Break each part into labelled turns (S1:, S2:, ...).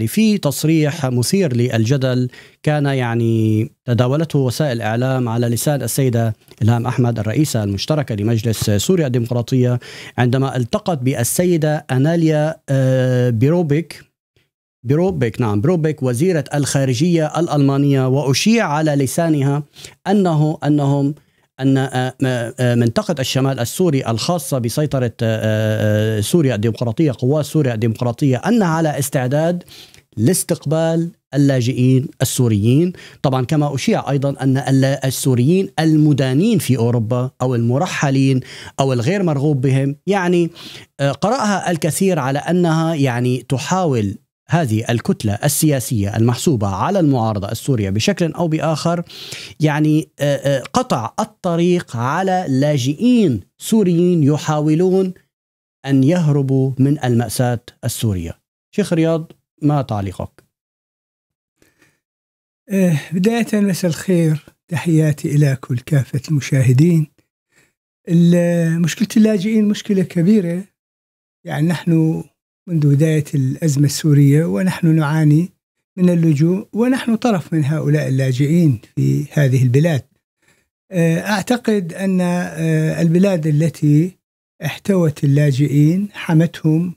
S1: يعني في تصريح مثير للجدل كان يعني تداولته وسائل الاعلام على لسان السيده الهام احمد الرئيسه المشتركه لمجلس سوريا الديمقراطيه عندما التقت بالسيده اناليا آه، بيروبيك بروبيك نعم بروبيك وزيرة الخارجية الألمانية وأشيع على لسانها أنه أنهم ان آه، آه، آه، منطقه الشمال السوري الخاصه بسيطره سوريا الديمقراطيه قوات سوريا الديمقراطيه انها على استعداد لاستقبال اللاجئين السوريين طبعا كما أشيع أيضا أن السوريين المدانين في أوروبا أو المرحلين أو الغير مرغوب بهم يعني قرأها الكثير على أنها يعني تحاول هذه الكتلة السياسية المحسوبة على المعارضة السورية بشكل أو بآخر يعني آه، آه، قطع الطريق على لاجئين سوريين يحاولون أن يهربوا من المأساة السورية شيخ رياض ما
S2: تعليقك؟ آه، بداية مساء الخير تحياتي إلى كل كافة المشاهدين مشكلة اللاجئين مشكلة كبيرة يعني نحن منذ بداية الأزمة السورية ونحن نعاني من اللجوء ونحن طرف من هؤلاء اللاجئين في هذه البلاد آه، أعتقد أن آه، البلاد التي احتوت اللاجئين حمتهم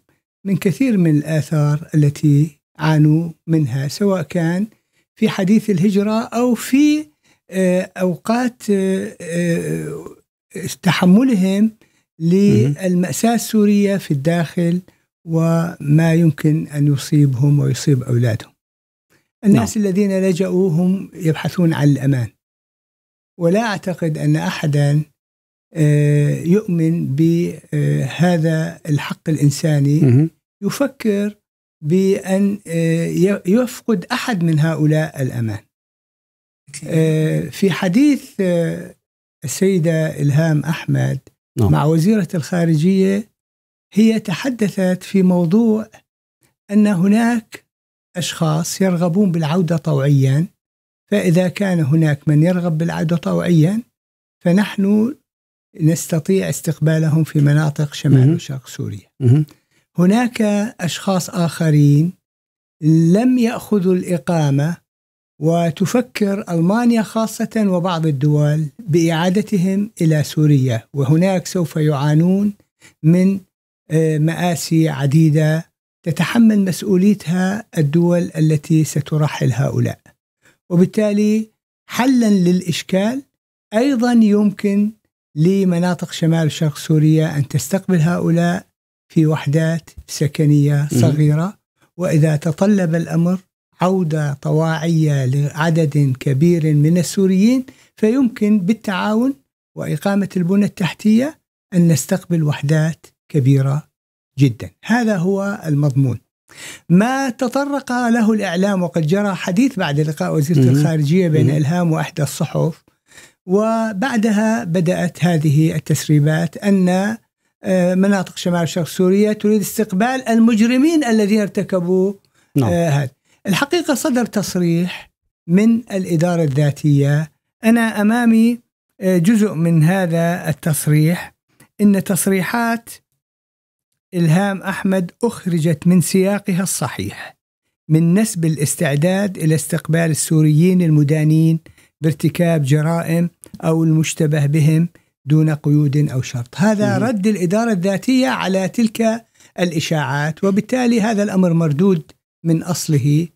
S2: من كثير من الآثار التي عانوا منها سواء كان في حديث الهجرة أو في آه، أوقات تحملهم للمأساة السورية في الداخل وما يمكن أن يصيبهم ويصيب أولادهم الناس نعم. الذين لجأوا هم يبحثون عن الأمان ولا أعتقد أن أحدا آه، يؤمن بهذا الحق الإنساني يفكر بأن آه، يفقد أحد من هؤلاء الأمان آه، في حديث السيدة إلهام أحمد نعم. مع وزيرة الخارجية هي تحدثت في موضوع أن هناك أشخاص يرغبون بالعودة طوعيا فإذا كان هناك من يرغب بالعودة طوعيا فنحن نستطيع استقبالهم في مناطق شمال وشرق سوريا هناك أشخاص آخرين لم يأخذوا الإقامة وتفكر ألمانيا خاصة وبعض الدول بإعادتهم إلى سوريا وهناك سوف يعانون من آه، مآسي عديدة تتحمل مسؤوليتها الدول التي سترحل هؤلاء وبالتالي حلا للإشكال أيضا يمكن لمناطق شمال شرق سوريا أن تستقبل هؤلاء في وحدات سكنية صغيرة وإذا تطلب الأمر عودة طواعية لعدد كبير من السوريين فيمكن بالتعاون وإقامة البنى التحتية أن نستقبل وحدات كبيرة جدا هذا هو المضمون ما تطرق له الإعلام وقد جرى حديث بعد لقاء وزيرة الخارجية بين إلهام وأحدى الصحف وبعدها بدأت هذه التسريبات أن آه، مناطق شمال شرق سوريا تريد استقبال المجرمين الذين ارتكبوا آه، نعم. هذا الحقيقة صدر تصريح من الإدارة الذاتية أنا أمامي آه، جزء من هذا التصريح إن تصريحات إلهام أحمد أخرجت من سياقها الصحيح من نسب الاستعداد إلى استقبال السوريين المدانين بارتكاب جرائم أو المشتبه بهم دون قيود أو شرط هذا رد الإدارة الذاتية على تلك الإشاعات وبالتالي هذا الأمر مردود من أصله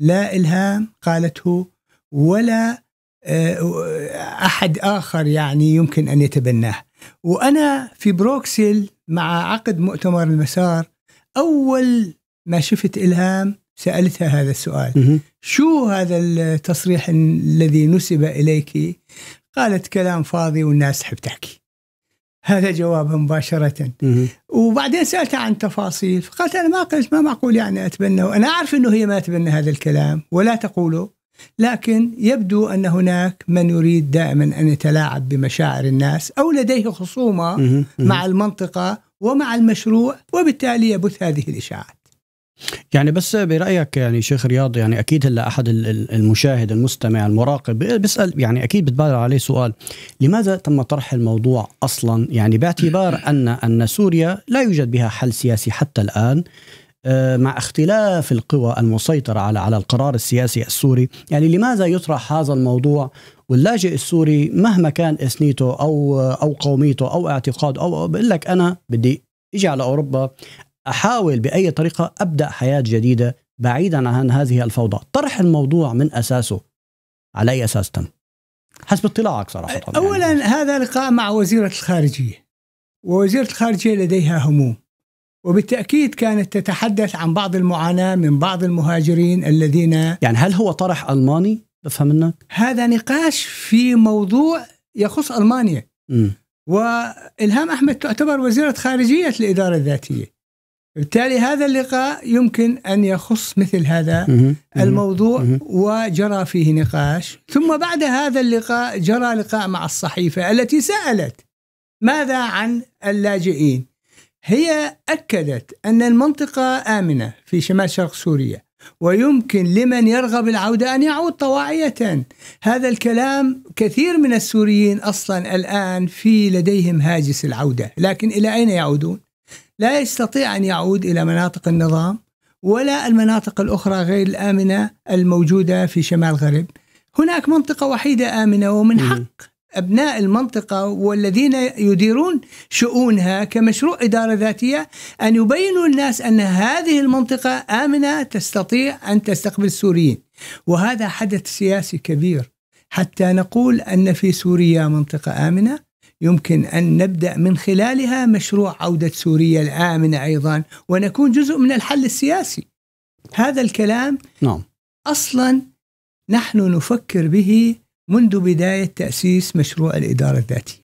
S2: لا إلهام قالته ولا آه، أحد آخر يعني يمكن أن يتبناه وأنا في بروكسل مع عقد مؤتمر المسار اول ما شفت الهام سالتها هذا السؤال شو هذا التصريح الذي نسب اليك قالت كلام فاضي والناس تحب تحكي هذا جوابها مباشرة وبعدين سألتها عن تفاصيل فقالت أنا ما قلت ما معقول يعني أتبنى وأنا أعرف أنه هي ما تبنى هذا الكلام ولا تقوله لكن يبدو ان هناك من يريد دائما ان يتلاعب بمشاعر الناس او لديه خصومه مع المنطقه ومع المشروع وبالتالي يبث هذه الاشاعات.
S1: يعني بس برايك يعني شيخ رياض يعني اكيد هلا احد المشاهد المستمع المراقب بيسال يعني اكيد بتبادر عليه سؤال لماذا تم طرح الموضوع اصلا يعني باعتبار ان ان سوريا لا يوجد بها حل سياسي حتى الان آه، مع اختلاف القوى المسيطرة على على القرار السياسي السوري يعني لماذا يطرح هذا الموضوع واللاجئ السوري مهما كان اثنيته او او قوميته او اعتقاده او بقول لك انا بدي اجي على اوروبا احاول باي طريقه ابدا حياه جديده بعيدا عن هذه الفوضى، طرح الموضوع من اساسه على اي اساس تم؟ حسب اطلاعك صراحه يعني
S2: اولا يعني. هذا لقاء مع وزيره الخارجيه ووزيره الخارجيه لديها هموم وبالتأكيد كانت تتحدث عن بعض المعاناة من بعض المهاجرين الذين يعني هل هو طرح ألماني بفهم منك؟ هذا نقاش في موضوع يخص ألمانيا م. وإلهام أحمد تعتبر وزيرة خارجية الإدارة الذاتية بالتالي هذا اللقاء يمكن أن يخص مثل هذا الموضوع وجرى فيه نقاش ثم بعد هذا اللقاء جرى لقاء مع الصحيفة التي سألت ماذا عن اللاجئين هي أكدت أن المنطقة آمنة في شمال شرق سوريا ويمكن لمن يرغب العودة أن يعود طواعية هذا الكلام كثير من السوريين أصلا الآن في لديهم هاجس العودة لكن إلى أين يعودون؟ لا يستطيع أن يعود إلى مناطق النظام ولا المناطق الأخرى غير الآمنة الموجودة في شمال غرب هناك منطقة وحيدة آمنة ومن حق أبناء المنطقة والذين يديرون شؤونها كمشروع إدارة ذاتية أن يبينوا الناس أن هذه المنطقة آمنة تستطيع أن تستقبل السوريين وهذا حدث سياسي كبير حتى نقول أن في سوريا منطقة آمنة يمكن ان نبدا من خلالها مشروع عوده سوريا الامنه ايضا ونكون جزء من الحل السياسي. هذا الكلام نعم اصلا نحن نفكر به منذ بداية تأسيس مشروع الإدارة الذاتية